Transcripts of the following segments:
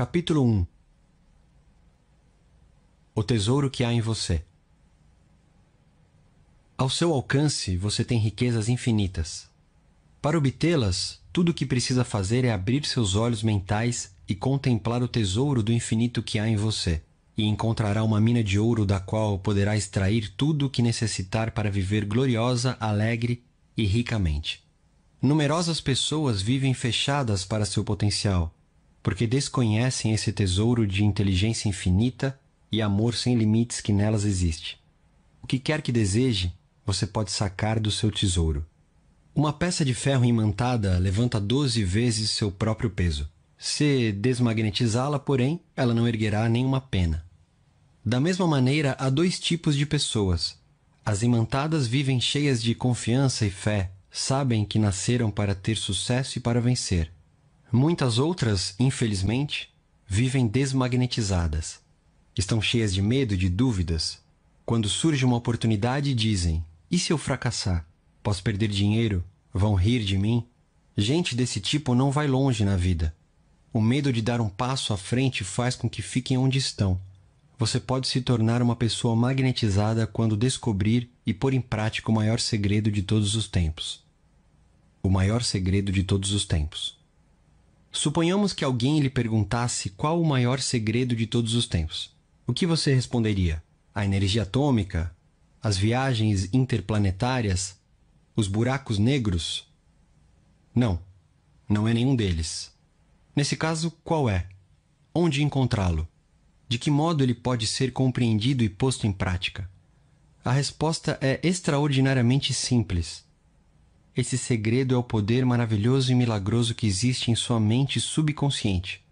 Capítulo 1 O tesouro que há em você. Ao seu alcance, você tem riquezas infinitas. Para obtê-las, tudo o que precisa fazer é abrir seus olhos mentais e contemplar o tesouro do infinito que há em você, e encontrará uma mina de ouro da qual poderá extrair tudo o que necessitar para viver gloriosa, alegre e ricamente. Numerosas pessoas vivem fechadas para seu potencial porque desconhecem esse tesouro de inteligência infinita e amor sem limites que nelas existe. O que quer que deseje, você pode sacar do seu tesouro. Uma peça de ferro imantada levanta 12 vezes seu próprio peso. Se desmagnetizá-la, porém, ela não erguerá nenhuma pena. Da mesma maneira, há dois tipos de pessoas. As imantadas vivem cheias de confiança e fé, sabem que nasceram para ter sucesso e para vencer. Muitas outras, infelizmente, vivem desmagnetizadas. Estão cheias de medo, de dúvidas. Quando surge uma oportunidade, dizem: e se eu fracassar? Posso perder dinheiro? Vão rir de mim? Gente desse tipo não vai longe na vida. O medo de dar um passo à frente faz com que fiquem onde estão. Você pode se tornar uma pessoa magnetizada quando descobrir e pôr em prática o maior segredo de todos os tempos. O maior segredo de todos os tempos. Suponhamos que alguém lhe perguntasse qual o maior segredo de todos os tempos. O que você responderia? A energia atômica? As viagens interplanetárias? Os buracos negros? Não, não é nenhum deles. Nesse caso, qual é? Onde encontrá-lo? De que modo ele pode ser compreendido e posto em prática? A resposta é extraordinariamente simples. Esse segredo é o poder maravilhoso e milagroso que existe em sua mente subconsciente.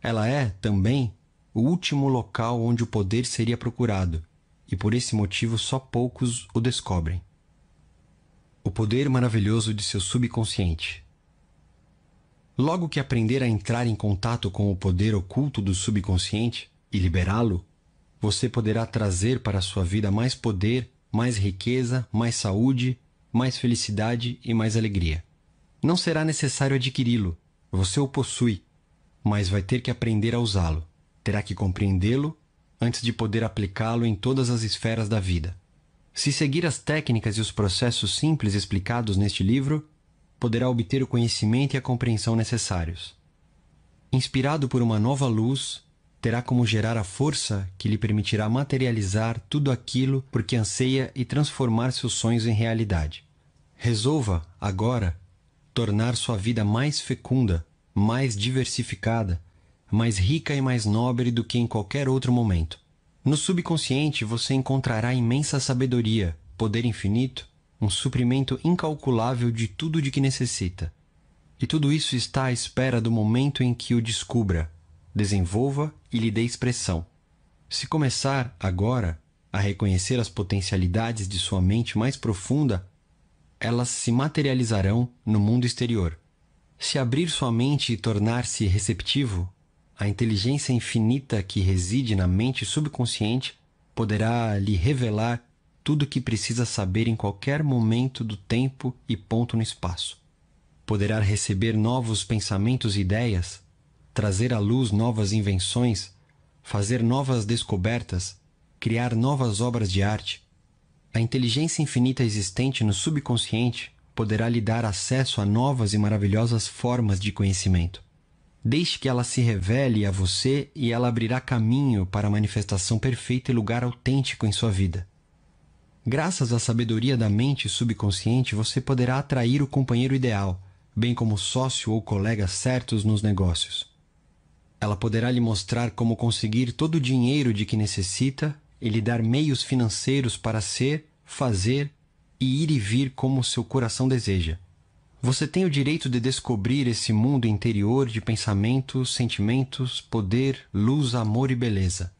Ela é, também, o último local onde o poder seria procurado, e por esse motivo só poucos o descobrem. O poder maravilhoso de seu subconsciente. Logo que aprender a entrar em contato com o poder oculto do subconsciente e liberá-lo, você poderá trazer para a sua vida mais poder, mais riqueza, mais saúde, mais felicidade e mais alegria. Não será necessário adquiri-lo, você o possui, mas vai ter que aprender a usá-lo. Terá que compreendê-lo antes de poder aplicá-lo em todas as esferas da vida. Se seguir as técnicas e os processos simples explicados neste livro, poderá obter o conhecimento e a compreensão necessários. Inspirado por uma nova luz, terá como gerar a força que lhe permitirá materializar tudo aquilo por que anseia e transformar seus sonhos em realidade. Resolva, agora, tornar sua vida mais fecunda, mais diversificada, mais rica e mais nobre do que em qualquer outro momento. No subconsciente você encontrará imensa sabedoria, poder infinito, um suprimento incalculável de tudo de que necessita. E tudo isso está à espera do momento em que o descubra, desenvolva e lhe dê expressão. Se começar, agora, a reconhecer as potencialidades de sua mente mais profunda, elas se materializarão no mundo exterior. Se abrir sua mente e tornar-se receptivo, a inteligência infinita que reside na mente subconsciente poderá lhe revelar tudo o que precisa saber em qualquer momento do tempo e ponto no espaço. Poderá receber novos pensamentos e ideias trazer à luz novas invenções, fazer novas descobertas, criar novas obras de arte. A inteligência infinita existente no subconsciente poderá lhe dar acesso a novas e maravilhosas formas de conhecimento. Deixe que ela se revele a você e ela abrirá caminho para a manifestação perfeita e lugar autêntico em sua vida. Graças à sabedoria da mente subconsciente, você poderá atrair o companheiro ideal, bem como sócio ou colega certos nos negócios. Ela poderá lhe mostrar como conseguir todo o dinheiro de que necessita e lhe dar meios financeiros para ser, fazer e ir e vir como seu coração deseja. Você tem o direito de descobrir esse mundo interior de pensamentos, sentimentos, poder, luz, amor e beleza.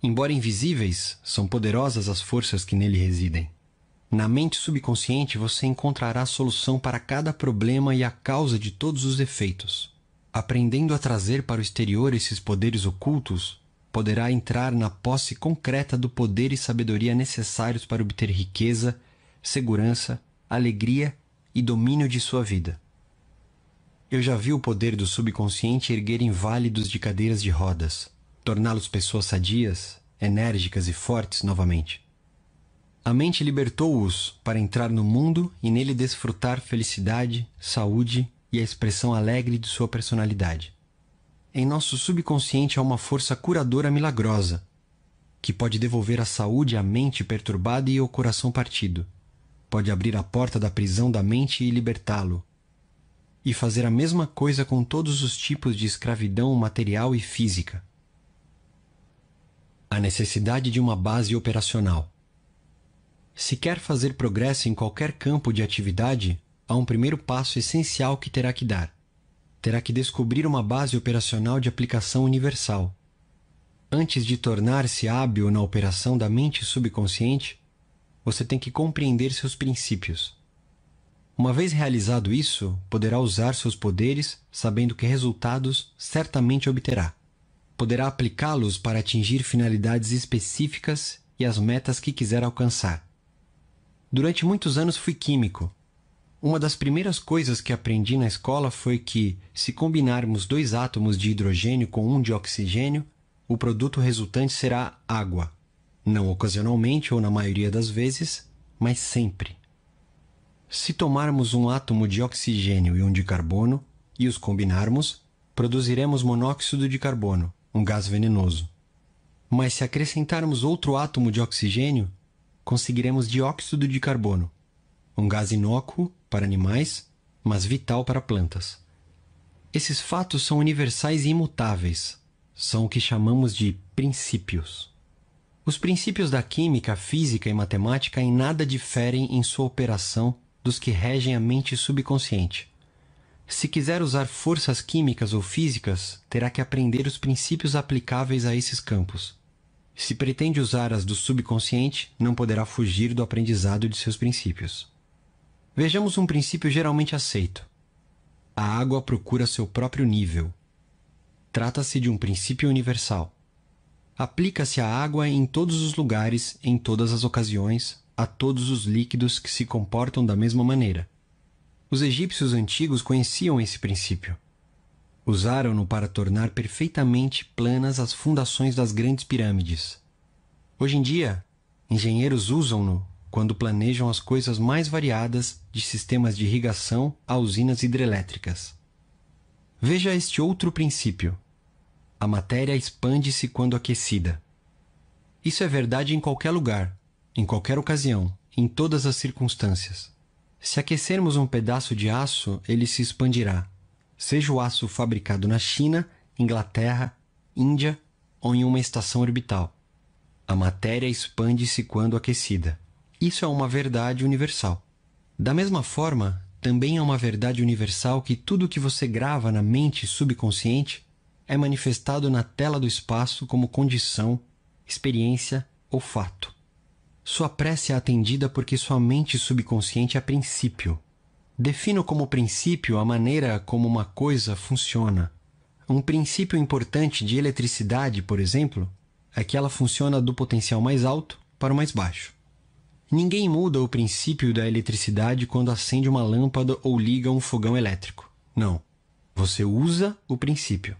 Embora invisíveis, são poderosas as forças que nele residem. Na mente subconsciente você encontrará a solução para cada problema e a causa de todos os efeitos aprendendo a trazer para o exterior esses poderes ocultos, poderá entrar na posse concreta do poder e sabedoria necessários para obter riqueza, segurança, alegria e domínio de sua vida. Eu já vi o poder do subconsciente erguer inválidos de cadeiras de rodas, torná-los pessoas sadias, enérgicas e fortes novamente. A mente libertou-os para entrar no mundo e nele desfrutar felicidade, saúde e a expressão alegre de sua personalidade. Em nosso subconsciente há uma força curadora milagrosa, que pode devolver a saúde à mente perturbada e ao coração partido. Pode abrir a porta da prisão da mente e libertá-lo. E fazer a mesma coisa com todos os tipos de escravidão material e física. A necessidade de uma base operacional. Se quer fazer progresso em qualquer campo de atividade, há um primeiro passo essencial que terá que dar. Terá que descobrir uma base operacional de aplicação universal. Antes de tornar-se hábil na operação da mente subconsciente, você tem que compreender seus princípios. Uma vez realizado isso, poderá usar seus poderes sabendo que resultados certamente obterá. Poderá aplicá-los para atingir finalidades específicas e as metas que quiser alcançar. Durante muitos anos fui químico uma das primeiras coisas que aprendi na escola foi que, se combinarmos dois átomos de hidrogênio com um de oxigênio, o produto resultante será água. Não ocasionalmente ou na maioria das vezes, mas sempre. Se tomarmos um átomo de oxigênio e um de carbono e os combinarmos, produziremos monóxido de carbono, um gás venenoso. Mas se acrescentarmos outro átomo de oxigênio, conseguiremos dióxido de carbono, um gás inócuo para animais, mas vital para plantas. Esses fatos são universais e imutáveis. São o que chamamos de princípios. Os princípios da química, física e matemática em nada diferem em sua operação dos que regem a mente subconsciente. Se quiser usar forças químicas ou físicas, terá que aprender os princípios aplicáveis a esses campos. Se pretende usar as do subconsciente, não poderá fugir do aprendizado de seus princípios. Vejamos um princípio geralmente aceito. A água procura seu próprio nível. Trata-se de um princípio universal. Aplica-se à água em todos os lugares, em todas as ocasiões, a todos os líquidos que se comportam da mesma maneira. Os egípcios antigos conheciam esse princípio. Usaram-no para tornar perfeitamente planas as fundações das grandes pirâmides. Hoje em dia, engenheiros usam-no quando planejam as coisas mais variadas, de sistemas de irrigação a usinas hidrelétricas. Veja este outro princípio. A matéria expande-se quando aquecida. Isso é verdade em qualquer lugar, em qualquer ocasião, em todas as circunstâncias. Se aquecermos um pedaço de aço, ele se expandirá, seja o aço fabricado na China, Inglaterra, Índia ou em uma estação orbital. A matéria expande-se quando aquecida. Isso é uma verdade universal. Da mesma forma, também é uma verdade universal que tudo o que você grava na mente subconsciente é manifestado na tela do espaço como condição, experiência ou fato. Sua prece é atendida porque sua mente subconsciente é princípio. Defino como princípio a maneira como uma coisa funciona. Um princípio importante de eletricidade, por exemplo, é que ela funciona do potencial mais alto para o mais baixo. Ninguém muda o princípio da eletricidade quando acende uma lâmpada ou liga um fogão elétrico. Não. Você usa o princípio.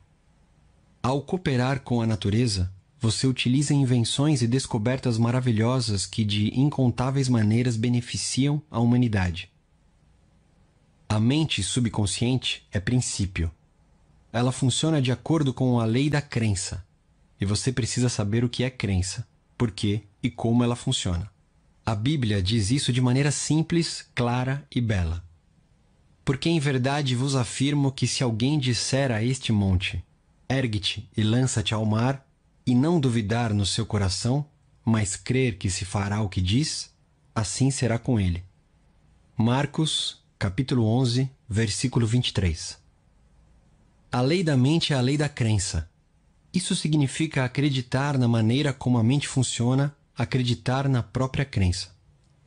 Ao cooperar com a natureza, você utiliza invenções e descobertas maravilhosas que de incontáveis maneiras beneficiam a humanidade. A mente subconsciente é princípio. Ela funciona de acordo com a lei da crença. E você precisa saber o que é crença, por quê e como ela funciona. A Bíblia diz isso de maneira simples, clara e bela. Porque em verdade vos afirmo que se alguém disser a este monte, ergue-te e lança-te ao mar, e não duvidar no seu coração, mas crer que se fará o que diz, assim será com ele. Marcos, capítulo 11, versículo 23. A lei da mente é a lei da crença. Isso significa acreditar na maneira como a mente funciona acreditar na própria crença.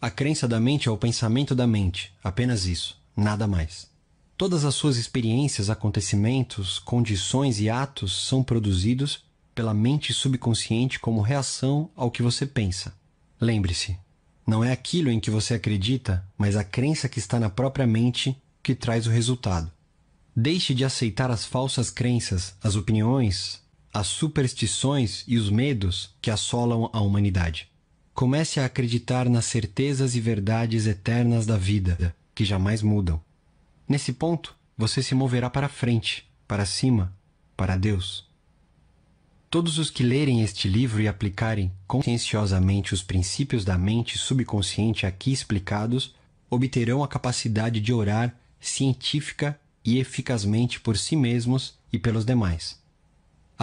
A crença da mente é o pensamento da mente, apenas isso, nada mais. Todas as suas experiências, acontecimentos, condições e atos são produzidos pela mente subconsciente como reação ao que você pensa. Lembre-se, não é aquilo em que você acredita, mas a crença que está na própria mente que traz o resultado. Deixe de aceitar as falsas crenças, as opiniões, as superstições e os medos que assolam a humanidade. Comece a acreditar nas certezas e verdades eternas da vida, que jamais mudam. Nesse ponto, você se moverá para frente, para cima, para Deus. Todos os que lerem este livro e aplicarem conscienciosamente os princípios da mente subconsciente aqui explicados obterão a capacidade de orar científica e eficazmente por si mesmos e pelos demais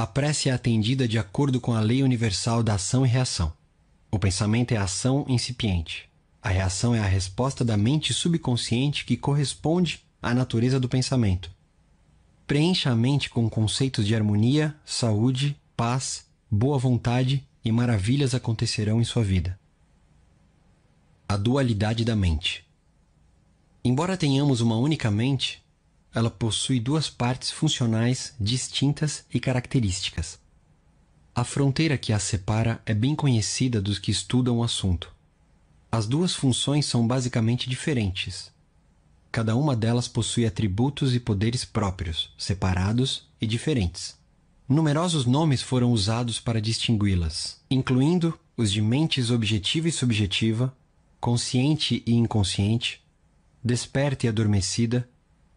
a prece é atendida de acordo com a lei universal da ação e reação. O pensamento é a ação incipiente. A reação é a resposta da mente subconsciente que corresponde à natureza do pensamento. Preencha a mente com conceitos de harmonia, saúde, paz, boa vontade e maravilhas acontecerão em sua vida. A dualidade da mente. Embora tenhamos uma única mente, ela possui duas partes funcionais distintas e características. A fronteira que as separa é bem conhecida dos que estudam o assunto. As duas funções são basicamente diferentes. Cada uma delas possui atributos e poderes próprios, separados e diferentes. Numerosos nomes foram usados para distingui-las, incluindo os de mentes objetiva e subjetiva, consciente e inconsciente, desperta e adormecida,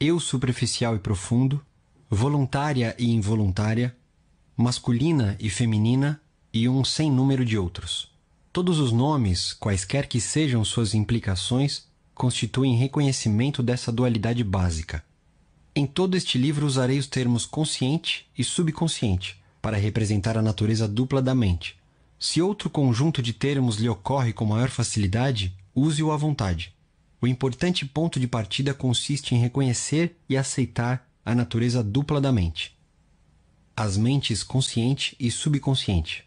eu superficial e profundo, voluntária e involuntária, masculina e feminina e um sem número de outros. Todos os nomes, quaisquer que sejam suas implicações, constituem reconhecimento dessa dualidade básica. Em todo este livro usarei os termos consciente e subconsciente para representar a natureza dupla da mente. Se outro conjunto de termos lhe ocorre com maior facilidade, use-o à vontade. O importante ponto de partida consiste em reconhecer e aceitar a natureza dupla da mente. As mentes consciente e subconsciente.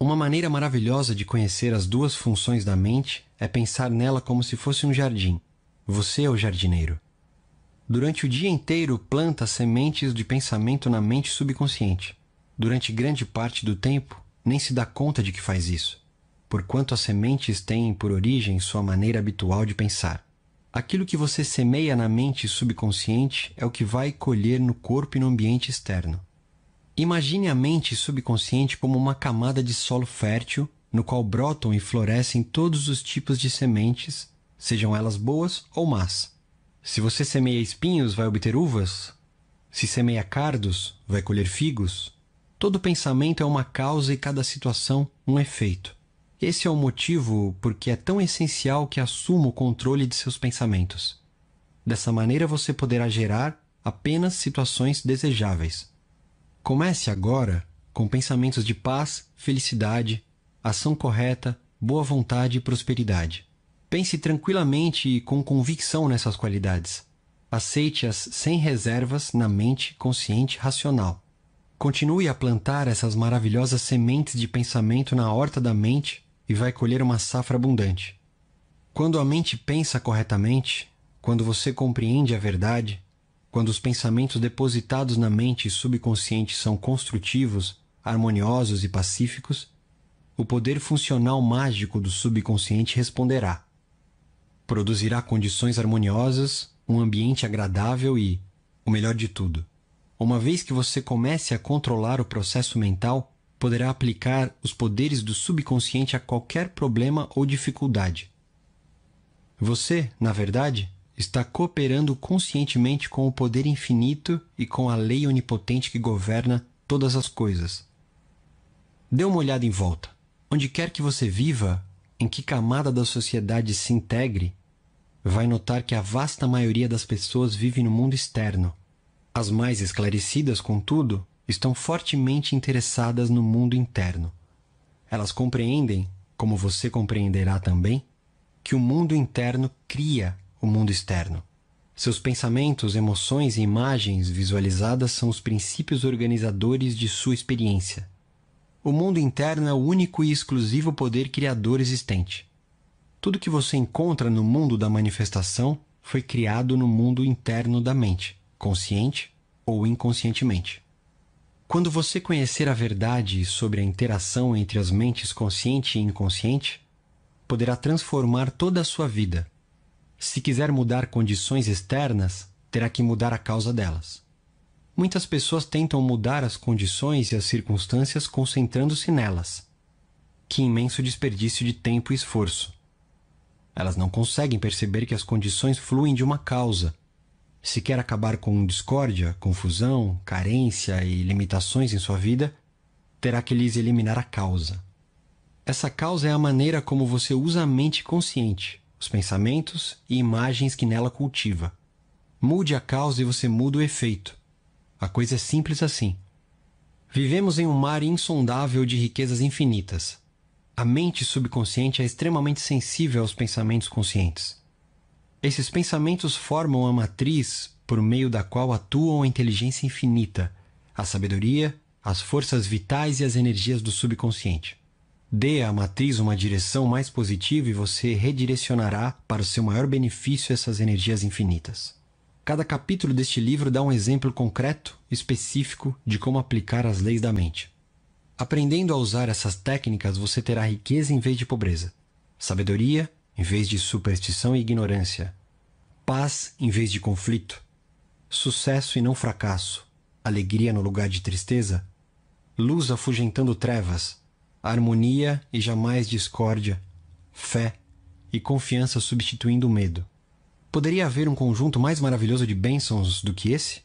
Uma maneira maravilhosa de conhecer as duas funções da mente é pensar nela como se fosse um jardim. Você é o jardineiro. Durante o dia inteiro, planta sementes de pensamento na mente subconsciente. Durante grande parte do tempo, nem se dá conta de que faz isso porquanto as sementes têm por origem sua maneira habitual de pensar. Aquilo que você semeia na mente subconsciente é o que vai colher no corpo e no ambiente externo. Imagine a mente subconsciente como uma camada de solo fértil no qual brotam e florescem todos os tipos de sementes, sejam elas boas ou más. Se você semeia espinhos, vai obter uvas. Se semeia cardos, vai colher figos. Todo pensamento é uma causa e cada situação um efeito. Esse é o motivo porque é tão essencial que assuma o controle de seus pensamentos. Dessa maneira você poderá gerar apenas situações desejáveis. Comece agora com pensamentos de paz, felicidade, ação correta, boa vontade e prosperidade. Pense tranquilamente e com convicção nessas qualidades. Aceite-as sem reservas na mente consciente racional. Continue a plantar essas maravilhosas sementes de pensamento na horta da mente e vai colher uma safra abundante. Quando a mente pensa corretamente, quando você compreende a verdade, quando os pensamentos depositados na mente subconsciente são construtivos, harmoniosos e pacíficos, o poder funcional mágico do subconsciente responderá. Produzirá condições harmoniosas, um ambiente agradável e, o melhor de tudo, uma vez que você comece a controlar o processo mental, poderá aplicar os poderes do subconsciente a qualquer problema ou dificuldade. Você, na verdade, está cooperando conscientemente com o poder infinito e com a lei onipotente que governa todas as coisas. Dê uma olhada em volta. Onde quer que você viva, em que camada da sociedade se integre, vai notar que a vasta maioria das pessoas vive no mundo externo. As mais esclarecidas, contudo, estão fortemente interessadas no mundo interno. Elas compreendem, como você compreenderá também, que o mundo interno cria o mundo externo. Seus pensamentos, emoções e imagens visualizadas são os princípios organizadores de sua experiência. O mundo interno é o único e exclusivo poder criador existente. Tudo que você encontra no mundo da manifestação foi criado no mundo interno da mente, consciente ou inconscientemente. Quando você conhecer a verdade sobre a interação entre as mentes consciente e inconsciente, poderá transformar toda a sua vida. Se quiser mudar condições externas, terá que mudar a causa delas. Muitas pessoas tentam mudar as condições e as circunstâncias concentrando-se nelas. Que imenso desperdício de tempo e esforço! Elas não conseguem perceber que as condições fluem de uma causa se quer acabar com discórdia, confusão, carência e limitações em sua vida, terá que lhes eliminar a causa. Essa causa é a maneira como você usa a mente consciente, os pensamentos e imagens que nela cultiva. Mude a causa e você muda o efeito. A coisa é simples assim. Vivemos em um mar insondável de riquezas infinitas. A mente subconsciente é extremamente sensível aos pensamentos conscientes. Esses pensamentos formam a matriz por meio da qual atuam a inteligência infinita, a sabedoria, as forças vitais e as energias do subconsciente. Dê à matriz uma direção mais positiva e você redirecionará para o seu maior benefício essas energias infinitas. Cada capítulo deste livro dá um exemplo concreto, específico, de como aplicar as leis da mente. Aprendendo a usar essas técnicas, você terá riqueza em vez de pobreza, sabedoria em vez de superstição e ignorância, paz em vez de conflito, sucesso e não fracasso, alegria no lugar de tristeza, luz afugentando trevas, harmonia e jamais discórdia, fé e confiança substituindo o medo. Poderia haver um conjunto mais maravilhoso de bênçãos do que esse?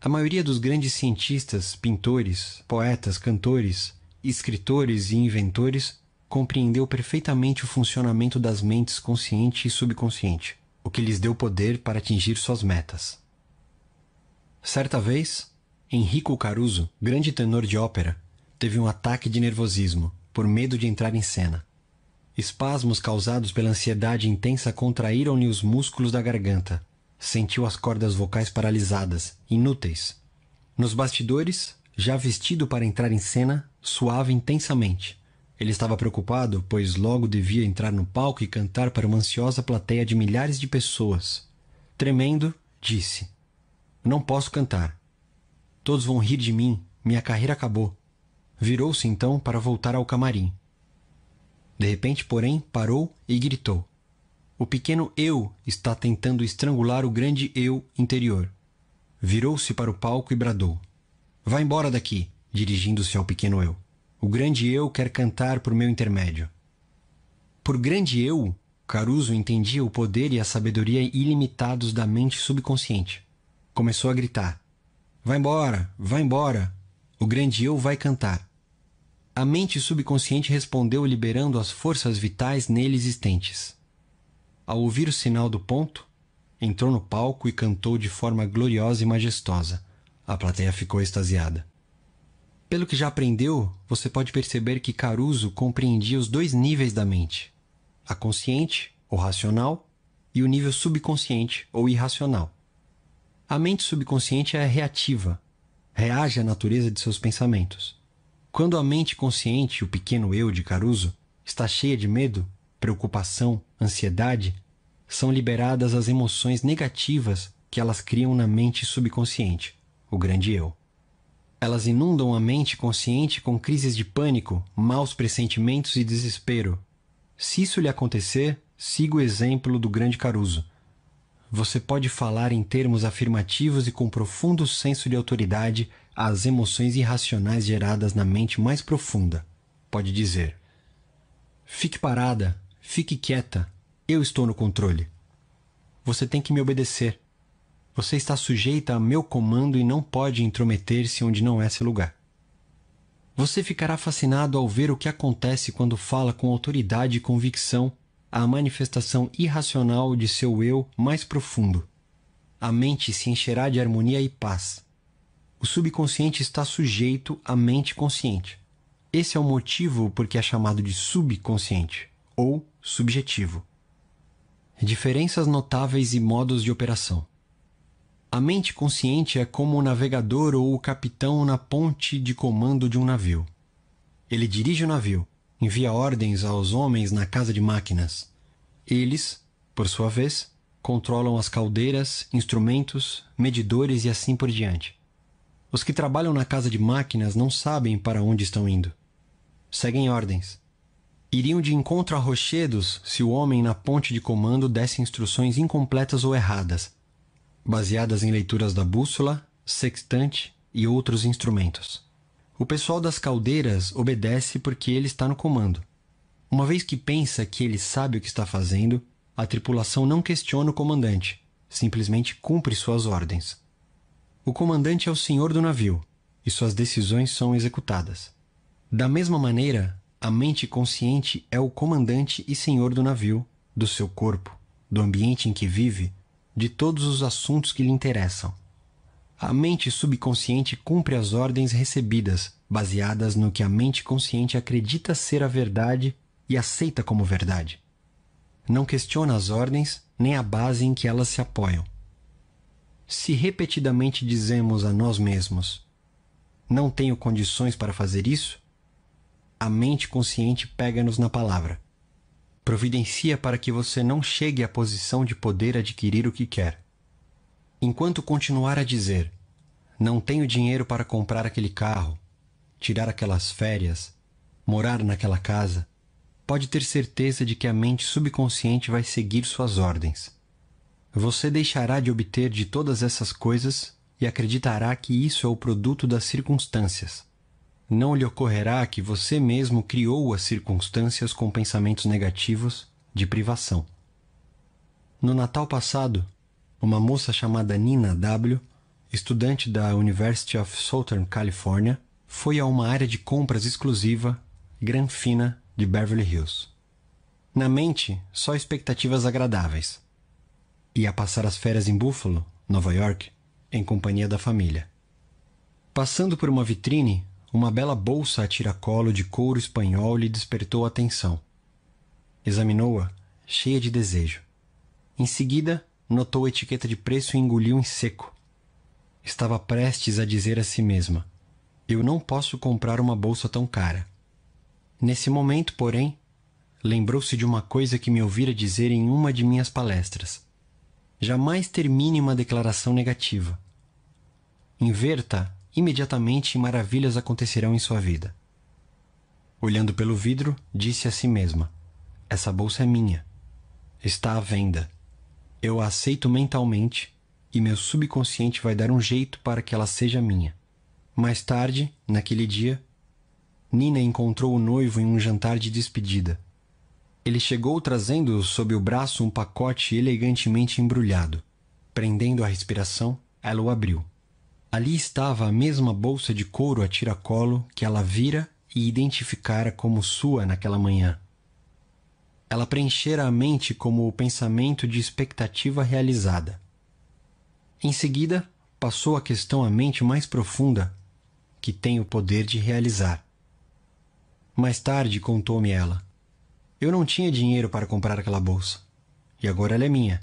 A maioria dos grandes cientistas, pintores, poetas, cantores, escritores e inventores compreendeu perfeitamente o funcionamento das mentes consciente e subconsciente, o que lhes deu poder para atingir suas metas. Certa vez, Enrico Caruso, grande tenor de ópera, teve um ataque de nervosismo por medo de entrar em cena. Espasmos causados pela ansiedade intensa contraíram-lhe os músculos da garganta. Sentiu as cordas vocais paralisadas, inúteis. Nos bastidores, já vestido para entrar em cena, suava intensamente. Ele estava preocupado, pois logo devia entrar no palco e cantar para uma ansiosa plateia de milhares de pessoas. Tremendo, disse: Não posso cantar. Todos vão rir de mim, minha carreira acabou. Virou-se então para voltar ao camarim. De repente, porém, parou e gritou: O pequeno eu está tentando estrangular o grande eu interior. Virou-se para o palco e bradou: Vá embora daqui, dirigindo-se ao pequeno eu. O grande eu quer cantar por meu intermédio. Por grande eu, Caruso entendia o poder e a sabedoria ilimitados da mente subconsciente. Começou a gritar: Vai embora, vai embora! O grande eu vai cantar. A mente subconsciente respondeu liberando as forças vitais nele existentes. Ao ouvir o sinal do ponto, entrou no palco e cantou de forma gloriosa e majestosa. A plateia ficou extasiada. Pelo que já aprendeu, você pode perceber que Caruso compreendia os dois níveis da mente: a consciente, ou racional, e o nível subconsciente, ou irracional. A mente subconsciente é reativa, reage à natureza de seus pensamentos. Quando a mente consciente, o pequeno eu de Caruso, está cheia de medo, preocupação, ansiedade, são liberadas as emoções negativas que elas criam na mente subconsciente, o grande eu. Elas inundam a mente consciente com crises de pânico, maus pressentimentos e desespero. Se isso lhe acontecer, siga o exemplo do grande Caruso. Você pode falar em termos afirmativos e com profundo senso de autoridade às emoções irracionais geradas na mente mais profunda. Pode dizer: Fique parada, fique quieta, eu estou no controle. Você tem que me obedecer. Você está sujeita a meu comando e não pode intrometer-se onde não é seu lugar. Você ficará fascinado ao ver o que acontece quando fala com autoridade e convicção a manifestação irracional de seu eu mais profundo. A mente se encherá de harmonia e paz. O subconsciente está sujeito à mente consciente. Esse é o motivo por que é chamado de subconsciente ou subjetivo. Diferenças notáveis e modos de operação. A mente consciente é como o navegador ou o capitão na ponte de comando de um navio. Ele dirige o navio, envia ordens aos homens na casa de máquinas. Eles, por sua vez, controlam as caldeiras, instrumentos, medidores e assim por diante. Os que trabalham na casa de máquinas não sabem para onde estão indo. Seguem ordens. Iriam de encontro a rochedos se o homem na ponte de comando desse instruções incompletas ou erradas, baseadas em leituras da bússola, sextante e outros instrumentos. O pessoal das caldeiras obedece porque ele está no comando. Uma vez que pensa que ele sabe o que está fazendo, a tripulação não questiona o comandante, simplesmente cumpre suas ordens. O comandante é o senhor do navio e suas decisões são executadas. Da mesma maneira, a mente consciente é o comandante e senhor do navio, do seu corpo, do ambiente em que vive, de todos os assuntos que lhe interessam. A mente subconsciente cumpre as ordens recebidas, baseadas no que a mente consciente acredita ser a verdade e aceita como verdade. Não questiona as ordens nem a base em que elas se apoiam. Se repetidamente dizemos a nós mesmos: Não tenho condições para fazer isso, a mente consciente pega-nos na palavra providencia para que você não chegue à posição de poder adquirir o que quer. Enquanto continuar a dizer: Não tenho dinheiro para comprar aquele carro, tirar aquelas férias, morar naquela casa, pode ter certeza de que a mente subconsciente vai seguir suas ordens. Você deixará de obter de todas essas coisas e acreditará que isso é o produto das circunstâncias não lhe ocorrerá que você mesmo criou as circunstâncias com pensamentos negativos de privação. No Natal passado, uma moça chamada Nina W., estudante da University of Southern California, foi a uma área de compras exclusiva, Granfina, de Beverly Hills. Na mente, só expectativas agradáveis. Ia passar as férias em Buffalo, Nova York, em companhia da família. Passando por uma vitrine, uma bela bolsa a tiracolo de couro espanhol lhe despertou a atenção. Examinou-a, cheia de desejo. Em seguida, notou a etiqueta de preço e engoliu em seco. Estava prestes a dizer a si mesma: Eu não posso comprar uma bolsa tão cara. Nesse momento, porém, lembrou-se de uma coisa que me ouvira dizer em uma de minhas palestras: Jamais termine uma declaração negativa. Inverta imediatamente maravilhas acontecerão em sua vida. Olhando pelo vidro, disse a si mesma: Essa bolsa é minha. Está à venda. Eu a aceito mentalmente e meu subconsciente vai dar um jeito para que ela seja minha. Mais tarde, naquele dia, Nina encontrou o noivo em um jantar de despedida. Ele chegou trazendo sob o braço um pacote elegantemente embrulhado. Prendendo a respiração, ela o abriu. Ali estava a mesma bolsa de couro a tiracolo que ela vira e identificara como sua naquela manhã. Ela preenchera a mente como o pensamento de expectativa realizada. Em seguida, passou a questão à mente mais profunda, que tem o poder de realizar. Mais tarde, contou-me ela: Eu não tinha dinheiro para comprar aquela bolsa, e agora ela é minha.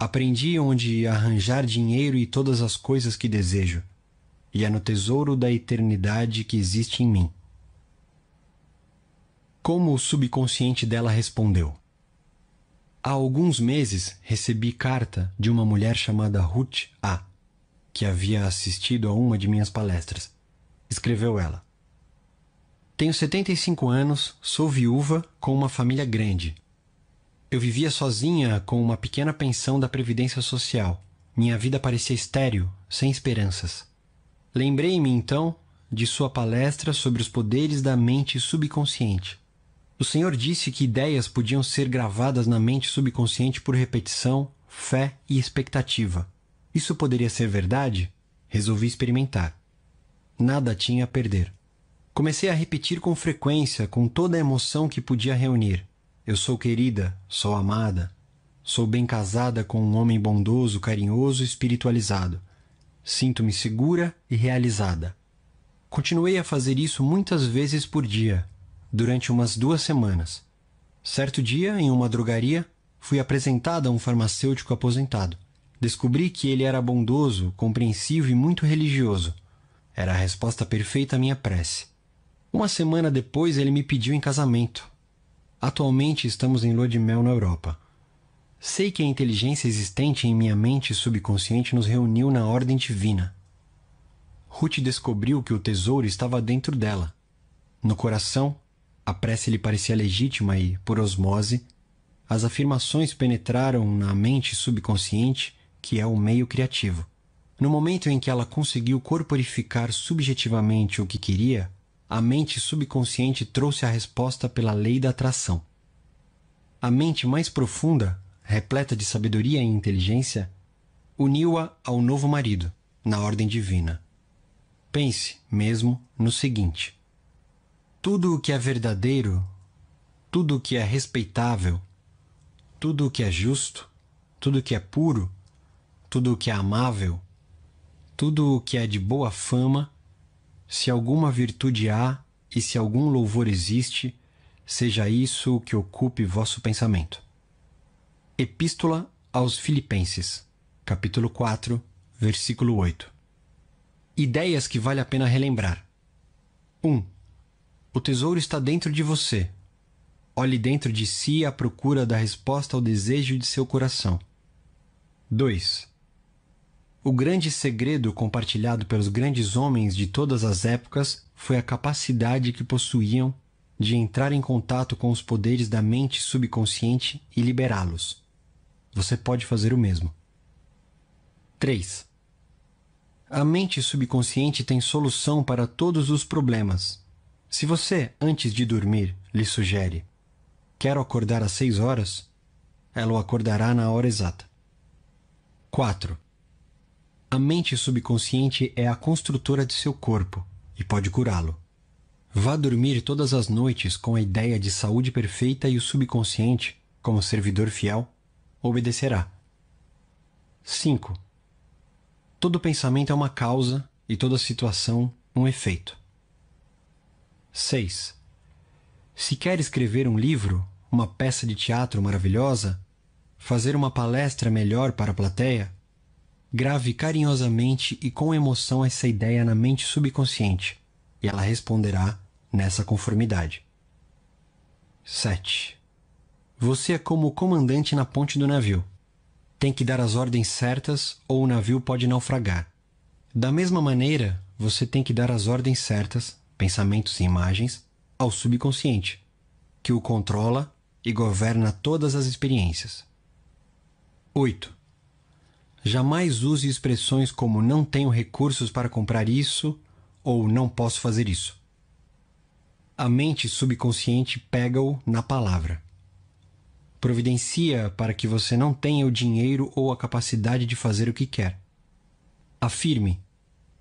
Aprendi onde arranjar dinheiro e todas as coisas que desejo, e é no tesouro da eternidade que existe em mim. Como o subconsciente dela respondeu. Há alguns meses recebi carta de uma mulher chamada Ruth A, que havia assistido a uma de minhas palestras. Escreveu ela: Tenho 75 anos, sou viúva com uma família grande. Eu vivia sozinha com uma pequena pensão da Previdência Social. Minha vida parecia estéril, sem esperanças. Lembrei-me, então, de sua palestra sobre os poderes da mente subconsciente. O senhor disse que ideias podiam ser gravadas na mente subconsciente por repetição, fé e expectativa. Isso poderia ser verdade? Resolvi experimentar. Nada tinha a perder. Comecei a repetir com frequência, com toda a emoção que podia reunir. Eu sou querida, sou amada, sou bem casada com um homem bondoso, carinhoso e espiritualizado. Sinto-me segura e realizada. Continuei a fazer isso muitas vezes por dia, durante umas duas semanas. Certo dia, em uma drogaria, fui apresentada a um farmacêutico aposentado. Descobri que ele era bondoso, compreensivo e muito religioso. Era a resposta perfeita à minha prece. Uma semana depois, ele me pediu em casamento Atualmente estamos em lua de mel na Europa. Sei que a inteligência existente em minha mente subconsciente nos reuniu na ordem divina. Ruth descobriu que o tesouro estava dentro dela. No coração, a prece lhe parecia legítima e, por osmose, as afirmações penetraram na mente subconsciente, que é o meio criativo. No momento em que ela conseguiu corporificar subjetivamente o que queria, a mente subconsciente trouxe a resposta pela lei da atração. A mente mais profunda, repleta de sabedoria e inteligência, uniu-a ao novo marido, na ordem divina. Pense, mesmo, no seguinte: tudo o que é verdadeiro, tudo o que é respeitável, tudo o que é justo, tudo o que é puro, tudo o que é amável, tudo o que é de boa fama, se alguma virtude há e se algum louvor existe, seja isso o que ocupe vosso pensamento. Epístola aos Filipenses, capítulo 4, versículo 8. Ideias que vale a pena relembrar. 1. O tesouro está dentro de você. Olhe dentro de si à procura da resposta ao desejo de seu coração. 2. O grande segredo compartilhado pelos grandes homens de todas as épocas foi a capacidade que possuíam de entrar em contato com os poderes da mente subconsciente e liberá-los. Você pode fazer o mesmo. 3. A mente subconsciente tem solução para todos os problemas. Se você, antes de dormir, lhe sugere: Quero acordar às 6 horas, ela o acordará na hora exata. 4. A mente subconsciente é a construtora de seu corpo e pode curá-lo. Vá dormir todas as noites com a ideia de saúde perfeita e o subconsciente, como servidor fiel, obedecerá. 5. Todo pensamento é uma causa e toda situação um efeito. 6. Se quer escrever um livro, uma peça de teatro maravilhosa, fazer uma palestra melhor para a plateia, Grave carinhosamente e com emoção essa ideia na mente subconsciente, e ela responderá nessa conformidade. 7. Você é como o comandante na ponte do navio. Tem que dar as ordens certas ou o navio pode naufragar. Da mesma maneira, você tem que dar as ordens certas, pensamentos e imagens, ao subconsciente, que o controla e governa todas as experiências. 8. Jamais use expressões como não tenho recursos para comprar isso ou não posso fazer isso. A mente subconsciente pega-o na palavra. Providencia para que você não tenha o dinheiro ou a capacidade de fazer o que quer. Afirme: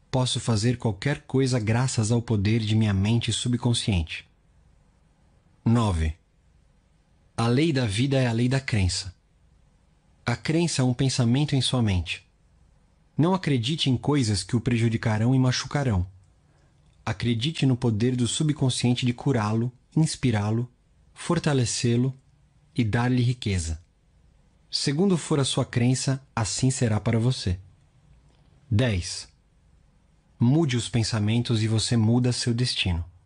posso fazer qualquer coisa graças ao poder de minha mente subconsciente. 9. A lei da vida é a lei da crença. A crença é um pensamento em sua mente. Não acredite em coisas que o prejudicarão e machucarão. Acredite no poder do subconsciente de curá-lo, inspirá-lo, fortalecê-lo e dar-lhe riqueza. Segundo for a sua crença, assim será para você. 10. Mude os pensamentos e você muda seu destino.